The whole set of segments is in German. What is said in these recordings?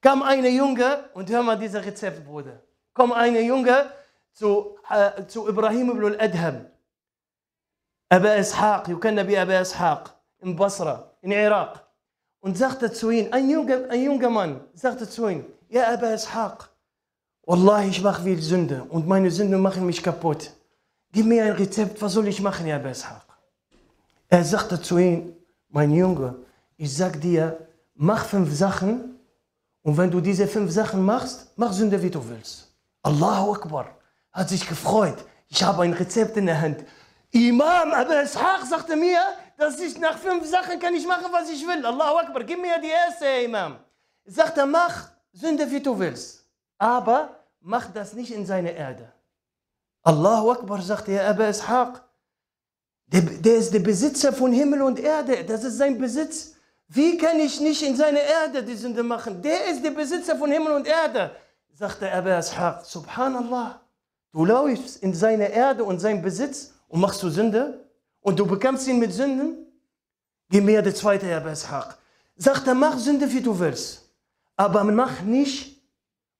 kam eine Junge, und hör mal dieses Rezept, Bruder, kam eine Junge zu, äh, zu Ibrahim ibn al-Adham, Aba Ishaq, يكنى بأبا إسحاق, in Basra, in Irak, und sagte zu ihm, ein junger, ein junger Mann, sagte zu ihm, ja Aba Ishaq, Wallahi, ich mache viel Sünde und meine Sünden machen mich kaputt. Gib mir ein Rezept, was soll ich machen, ja Aba Ishaq? Er sagte zu ihm, mein Junge, ich sag dir, mach fünf Sachen, und wenn du diese fünf Sachen machst, mach Sünde, wie du willst. Allahu Akbar hat sich gefreut. Ich habe ein Rezept in der Hand. Imam Abu Ishaq sagte mir, dass ich nach fünf Sachen kann ich machen, was ich will. Allahu Akbar, gib mir die erste, Imam. Sagte, mach Sünde, wie du willst. Aber mach das nicht in seine Erde. Allahu Akbar sagte, ja, Abu Ishaq, der, der ist der Besitzer von Himmel und Erde. Das ist sein Besitz. Wie kann ich nicht in seine Erde die Sünde machen? Der ist der Besitzer von Himmel und Erde. Sagte Abu Ashaq. Subhanallah, du läufst in seine Erde und seinen Besitz und machst du Sünde? Und du bekämpfst ihn mit Sünden? Geh mir der zweite Abu Ishaq. Sagte, mach Sünde, wie du willst. Aber mach nicht,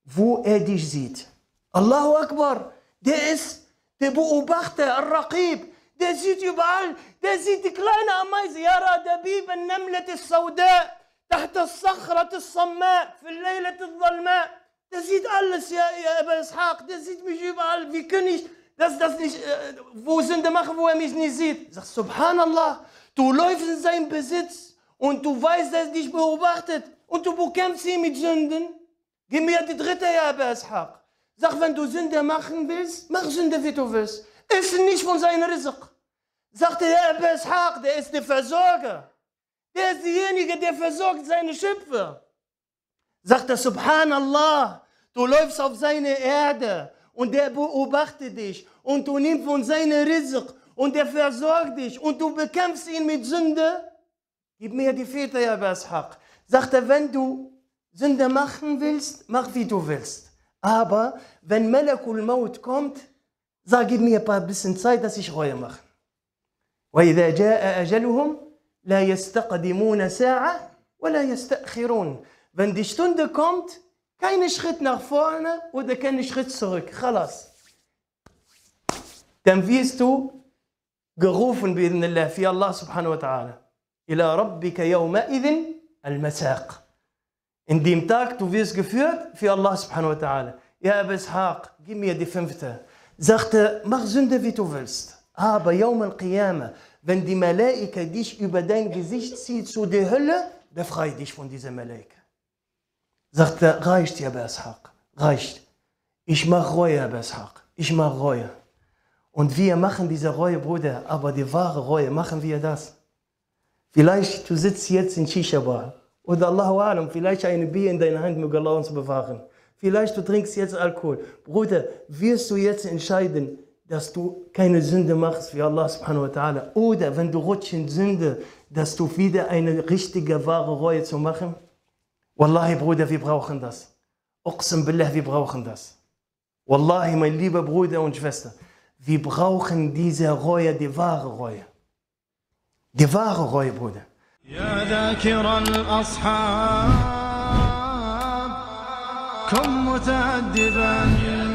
wo er dich sieht. Allahu Akbar, der ist der Beobachter, Al-Raqib. Der sieht überall, der sieht die kleine Ameise. Ja, لبيب النملة السوداء تحت الصخرة الصماء في الليلة الظلماء Das sieht alles, ja, ja, Abba Ishaq, der sieht mich überall. Wie kann ich das, das nicht, äh, wo Sünde machen, wo er mich nicht sieht? Sag, Subhanallah, du läufst in seinen Besitz und du weißt, dass er dich beobachtet und du bekämpfst ihn mit Sünden. Gib mir die dritte, ja, Abba Ishaq. Sag, wenn du Sünde machen willst, mach Sünde, wie du willst. Essen nicht von seinem Rizq. Sagte der Ebbe Ishaq, der ist der Versorger. Der ist derjenige, der versorgt seine Schöpfer. Sagt er, Subhanallah, du läufst auf seine Erde und der beobachtet dich und du nimmst von seinem Rizq und der versorgt dich und du bekämpfst ihn mit Sünde. Gib mir die Väter, ja, Bashaq. Sagt er, wenn du Sünde machen willst, mach wie du willst. Aber wenn Malakul Maut kommt, sag gib mir ein paar bisschen Zeit, dass ich Reue mache. وإذا جاء أجلهم لا يستقدمون ساعة ولا يستأخرون Wenn die Stunde kommt, kein Schritt nach vorne oder kein Schritt zurück. خلاص. Dann wirst du gerufen بإذن الله في الله سبحانه وتعالى إلى ربك يومئذ المساق. In dem Tag, du wirst geführt في الله سبحانه وتعالى يا أبا إسحاق Ishaq, gib mir die fünfte. Sagte, mach Sünde, wie du willst. Aber Yawm al-Qiyamah, wenn die Malaika dich über dein Gesicht zieht zu der Hölle, befreie dich von dieser Malaika. Sagt er, reicht, ja, Bashaq, reicht. Ich mache Reue, Bashaq, ich mache Reue. Und wir machen diese Reue, Bruder, aber die wahre Reue, machen wir das. Vielleicht du sitzt jetzt in Shisha-Bar oder Allahu Alam, vielleicht eine Bier in deiner Hand, möge Allah uns bewahren. Vielleicht du trinkst jetzt Alkohol. Bruder, wirst du jetzt entscheiden, dass du keine Sünde machst wie Allah subhanahu wa ta'ala. Oder wenn du rutschst in Sünde, dass du wieder eine richtige, wahre Reue zu machen. Wallahi, Bruder, wir brauchen das. Uqsam billah, wir brauchen das. Wallahi, mein lieber Bruder und Schwester, wir brauchen diese Reue, die wahre Reue. Die wahre Reue, Bruder. Ja, ذاكر Ashab, komm متأدبا